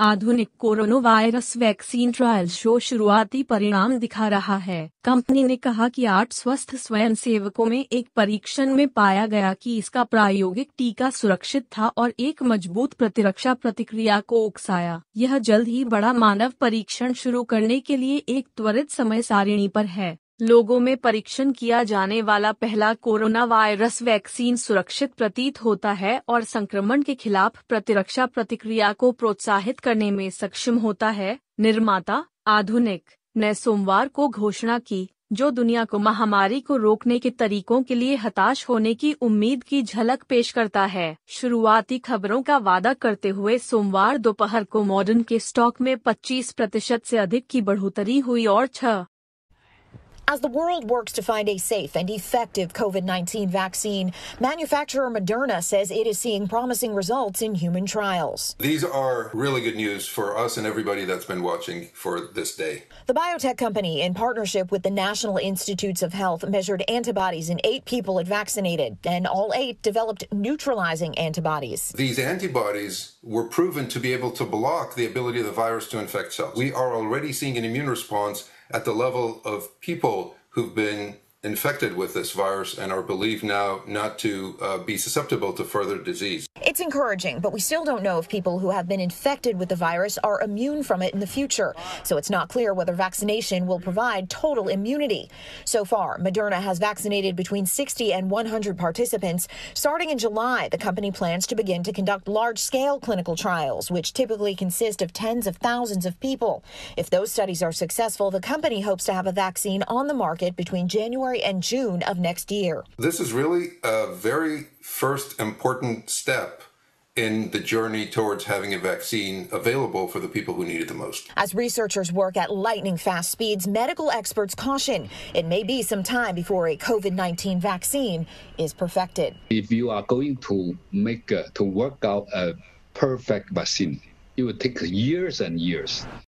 आधुनिक corona virus vaccine trial show शुरुआती परिणाम दिखा रहा है कंपनी ने कहा कि आठ स्वस्थ स्वयं सेवकों में एक परीक्षण में पाया गया कि इसका प्रायोगिक टीका सुरक्षित था और एक मजबूत प्रतिरक्षा प्रतिक्रिया को उकसाया यह जल्द ही बड़ा मानव परीक्षण शुरू करने के लिए एक त्वरित समय सारिणी पर है लोगों में परीक्षण किया जाने वाला पहला कोरोना वायरस वैक्सीन सुरक्षित प्रतीत होता है और संक्रमण के खिलाफ प्रतिरक्षा प्रतिक्रिया को प्रोत्साहित करने में सक्षम होता है निर्माता आधुनिक ने सोमवार को घोषणा की जो दुनिया को महामारी को रोकने के तरीकों के लिए हताश होने की उम्मीद की झलक पेश करता है शुरुआती खबरों का वादा करते हुए सोमवार दोपहर को मॉडर्न के स्टॉक में 25 प्रतिशत से अधिक की बढ़ोतरी हुई और छह As the world works to find a safe and effective COVID 19 vaccine, manufacturer Moderna says it is seeing promising results in human trials. These are really good news for us and everybody that's been watching for this day. The biotech company, in partnership with the National Institutes of Health, measured antibodies in eight people it vaccinated, and all eight developed neutralizing antibodies. These antibodies were proven to be able to block the ability of the virus to infect cells. We are already seeing an immune response at the level of people who've been infected with this virus and are believed now not to uh, be susceptible to further disease. It's encouraging, but we still don't know if people who have been infected with the virus are immune from it in the future. So it's not clear whether vaccination will provide total immunity. So far, Moderna has vaccinated between 60 and 100 participants. Starting in July, the company plans to begin to conduct large scale clinical trials, which typically consist of tens of thousands of people. If those studies are successful, the company hopes to have a vaccine on the market between January January and June of next year. This is really a very first important step in the journey towards having a vaccine available for the people who need it the most. As researchers work at lightning fast speeds, medical experts caution it may be some time before a COVID 19 vaccine is perfected. If you are going to make, uh, to work out a perfect vaccine, it will take years and years.